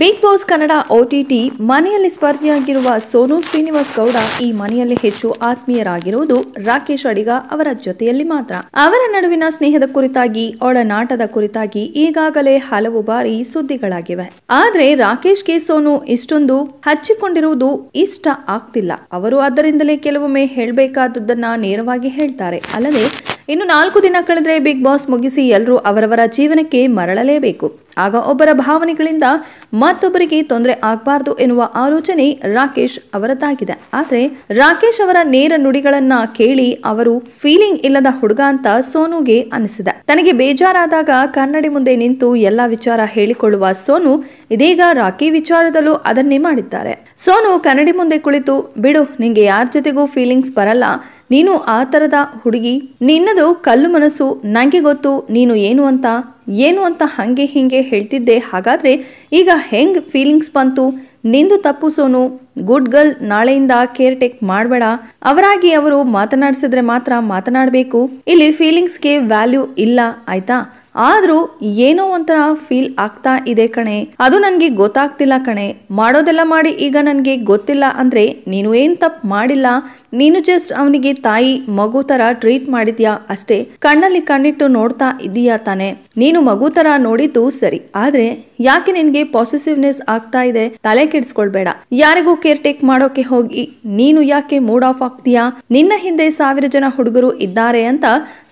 big boss Kannada OTT ಮನೆಯಲ್ಲಿ ಸ್ಪರ್ಧಿಯಾಗಿರುವ ಸೋನು ಶ್ರೀನಿವಾಸ್ ಗೌಡ ಈ ಮನೆಯಲ್ಲಿ ಹೆಚ್ಚು ಆತ್ಮೀಯರಾಗಿರುವುದು ರಾಕೇಶ್ ಅಡಿಗ ಅವರ ಜೊತೆಯಲ್ಲಿ ಮಾತ್ರ ಅವರ ನಡುವಿನ ಸ್ನೇಹದ ಕುರಿತಾಗಿ ಒಡನಾಟದ ಕುರಿತಾಗಿ ಈಗಾಗಲೇ ಹಲವು ಬಾರಿ ಸುದ್ದಿಗಳಾಗಿವೆ ಆದ್ರೆ ರಾಕೇಶ್ಗೆ ಸೋನು ಇಷ್ಟೊಂದು ಹಚ್ಚಿಕೊಂಡಿರುವುದು ಇಷ್ಟ ಆಗ್ತಿಲ್ಲ ಅವರು ಅದರಿಂದಲೇ ಕೆಲವೊಮ್ಮೆ ಹೇಳಬೇಕಾದದ್ದನ್ನ ನೇರವಾಗಿ ಹೇಳ್ತಾರೆ ಅಲ್ಲದೆ ಇನ್ನು ನಾಲ್ಕು ದಿನ ಕಳೆದರೆ ಬಿಗ್ ಬಾಸ್ ಮುಗಿಸಿ ಎಲ್ಲರೂ ಅವರವರ ಜೀವನಕ್ಕೆ ಮರಳಲೇಬೇಕು ಆಗ ಒಬ್ಬರ ಭಾವನೆಗಳಿಂದ ಮತ್ತೊಬ್ಬರಿಗೆ ತೊಂದರೆ ಆಗಬಾರ್ದು ಎನ್ನುವ ಆಲೋಚನೆ ರಾಕೇಶ್ ಅವರದ್ದಾಗಿದೆ ಆದರೆ ರಾಕೇಶ್ ಅವರ ನೇರ ನುಡಿಗಳನ್ನ ಕೇಳಿ ಅವರು ಫೀಲಿಂಗ್ ಇಲ್ಲದ ಹುಡುಗ ಅಂತ ಸೋನುಗೆ ಅನಿಸಿದೆ ತನಗೆ ಬೇಜಾರಾದಾಗ ಕನ್ನಡಿ ಮುಂದೆ ನಿಂತು ಎಲ್ಲಾ ವಿಚಾರ ಹೇಳಿಕೊಳ್ಳುವ ಸೋನು ಇದೀಗ ರಾಕಿ ವಿಚಾರದಲ್ಲೂ ಅದನ್ನೇ ಮಾಡಿದ್ದಾರೆ ಸೋನು ಕನ್ನಡಿ ಮುಂದೆ ಕುಳಿತು ಬಿಡು ನಿಂಗೆ ಯಾರ ಜೊತೆಗೂ ಫೀಲಿಂಗ್ಸ್ ಬರಲ್ಲ ನೀನು ಆ ಥರದ ಹುಡುಗಿ ನಿನ್ನದು ಕಲ್ಲು ಮನಸ್ಸು ನನಗೆ ಗೊತ್ತು ನೀನು ಏನು ಅಂತ ಏನು ಅಂತ ಹಂಗೆ ಹಿಂಗೆ ಹೇಳ್ತಿದ್ದೆ ಹಾಗಾದರೆ ಈಗ ಹೆಂಗೆ ಫೀಲಿಂಗ್ಸ್ ಬಂತು ನಿಂದು ತಪ್ಪು ಸೋನು ಗುಡ್ ಗರ್ಲ್ ನಾಳೆಯಿಂದ ಕೇರ್ ಟೇಕ್ ಮಾಡಬೇಡ ಅವರಾಗಿ ಅವರು ಮಾತನಾಡಿಸಿದ್ರೆ ಮಾತ್ರ ಮಾತನಾಡಬೇಕು ಇಲ್ಲಿ ಫೀಲಿಂಗ್ಸ್ಗೆ ವ್ಯಾಲ್ಯೂ ಇಲ್ಲ ಆಯ್ತಾ ಆದರೂ ಏನೋ ಒಂಥರ ಫೀಲ್ ಆಗ್ತಾ ಇದೆ ಕಣೆ ಅದು ನನಗೆ ಗೊತ್ತಾಗ್ತಿಲ್ಲ ಕಣೆ ಮಾಡೋದೆಲ್ಲ ಮಾಡಿ ಈಗ ನನಗೆ ಗೊತ್ತಿಲ್ಲ ಅಂದ್ರೆ ನೀನು ಏನು ತಪ್ಪು ಮಾಡಿಲ್ಲ ನೀನು ಜಸ್ಟ್ ಅವನಿಗೆ ತಾಯಿ ಮಗು ತರ ಟ್ರೀಟ್ ಮಾಡಿದ್ಯಾ ಅಷ್ಟೇ ಕಣ್ಣಲ್ಲಿ ಕಣ್ಣಿಟ್ಟು ನೋಡ್ತಾ ಇದೀಯಾ ತಾನೆ ನೀನು ಮಗು ತರ ನೋಡಿದ್ದು ಸರಿ ಆದ್ರೆ ಯಾಕೆ ನಿನಗೆ ಪಾಸಿಟಿವ್ನೆಸ್ ಆಗ್ತಾ ಇದೆ ತಲೆ ಕೆಡಿಸ್ಕೊಳ್ಬೇಡ ಯಾರಿಗೂ ಕೇರ್ ಟೇಕ್ ಮಾಡೋಕೆ ಹೋಗಿ ನೀನು ಯಾಕೆ ಮೂಡ್ ಆಫ್ ಆಗ್ತೀಯಾ ನಿನ್ನ ಹಿಂದೆ ಸಾವಿರ ಜನ ಹುಡುಗರು ಇದ್ದಾರೆ ಅಂತ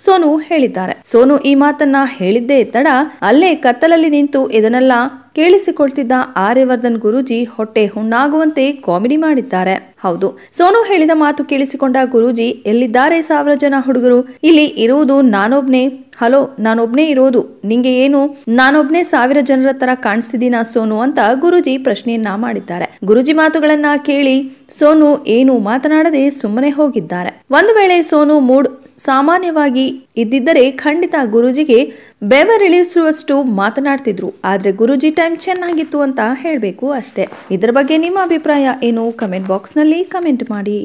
ಸೋನು ಹೇಳಿದ್ದಾರೆ ಸೋನು ಈ ಮಾತನ್ನ ಹೇಳಿ ಹೇಳಿದ್ದೆ ತಡ ಅಲ್ಲೇ ಕತ್ತಲಲ್ಲಿ ನಿಂತು ಇದನ್ನೆಲ್ಲ ಕೇಳಿಸಿಕೊಳ್ತಿದ್ದ ಆರ್ಯವರ್ಧನ್ ಗುರೂಜಿ ಹೊಟ್ಟೆ ಹುಣ್ಣಾಗುವಂತೆ ಕಾಮಿಡಿ ಮಾಡಿದ್ದಾರೆ ಹೌದು ಸೋನು ಹೇಳಿದ ಮಾತು ಕೇಳಿಸಿಕೊಂಡ ಗುರೂಜಿ ಎಲ್ಲಿದ್ದಾರೆ ಸಾವಿರ ಜನ ಹುಡುಗರು ಇಲ್ಲಿ ಇರುವುದು ನಾನೊಬ್ನೇ ಹಲೋ ನಾನೊಬ್ನೇ ಇರೋದು ನಿಂಗೆ ಏನು ನಾನೊಬ್ನೇ ಸಾವಿರ ಜನರ ತರ ಕಾಣಿಸ್ತಿದ್ದೀನ ಸೋನು ಅಂತ ಗುರುಜಿ ಪ್ರಶ್ನೆಯನ್ನ ಮಾಡಿದ್ದಾರೆ ಗುರುಜಿ ಮಾತುಗಳನ್ನ ಕೇಳಿ ಸೋನು ಏನು ಮಾತನಾಡದೆ ಸುಮ್ಮನೆ ಹೋಗಿದ್ದಾರೆ ಒಂದು ವೇಳೆ ಸೋನು ಮೂಡ್ ಸಾಮಾನ್ಯವಾಗಿ ಇದ್ದಿದ್ದರೆ ಖಂಡಿತ ಗುರೂಜಿಗೆ ಬೆವರಿಳಿಸುವಷ್ಟು ಮಾತನಾಡ್ತಿದ್ರು ಆದರೆ ಗುರುಜಿ ಟೈಮ್ ಚೆನ್ನಾಗಿತ್ತು ಅಂತ ಹೇಳಬೇಕು ಅಷ್ಟೇ ಇದರ ಬಗ್ಗೆ ನಿಮ್ಮ ಅಭಿಪ್ರಾಯ ಏನು ಕಮೆಂಟ್ ಬಾಕ್ಸ್ನಲ್ಲಿ ಕಮೆಂಟ್ ಮಾಡಿ